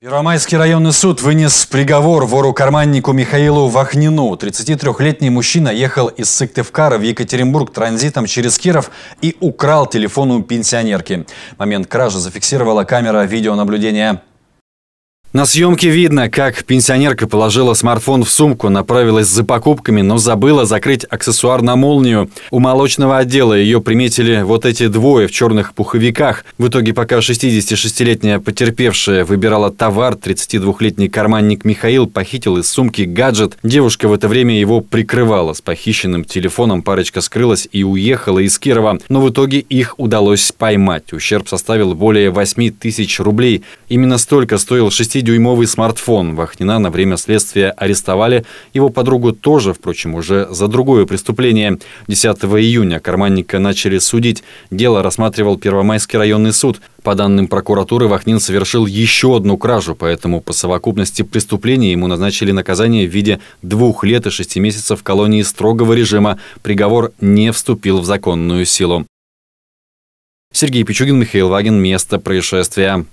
Первомайский районный суд вынес приговор вору-карманнику Михаилу Вахнину. 33-летний мужчина ехал из Сыктывкара в Екатеринбург транзитом через Киров и украл телефон у пенсионерки. Момент кражи зафиксировала камера видеонаблюдения. На съемке видно, как пенсионерка положила смартфон в сумку, направилась за покупками, но забыла закрыть аксессуар на молнию. У молочного отдела ее приметили вот эти двое в черных пуховиках. В итоге, пока 66-летняя потерпевшая выбирала товар, 32-летний карманник Михаил похитил из сумки гаджет. Девушка в это время его прикрывала. С похищенным телефоном парочка скрылась и уехала из Кирова, но в итоге их удалось поймать. Ущерб составил более 8 тысяч рублей. Именно столько стоил 60 20-дюймовый смартфон. Вахнина на время следствия арестовали. Его подругу тоже, впрочем, уже за другое преступление. 10 июня карманника начали судить. Дело рассматривал Первомайский районный суд. По данным прокуратуры, Вахнин совершил еще одну кражу, поэтому по совокупности преступлений ему назначили наказание в виде двух лет и шести месяцев колонии строгого режима. Приговор не вступил в законную силу. Сергей Пичугин, Михаил Вагин. Место происшествия.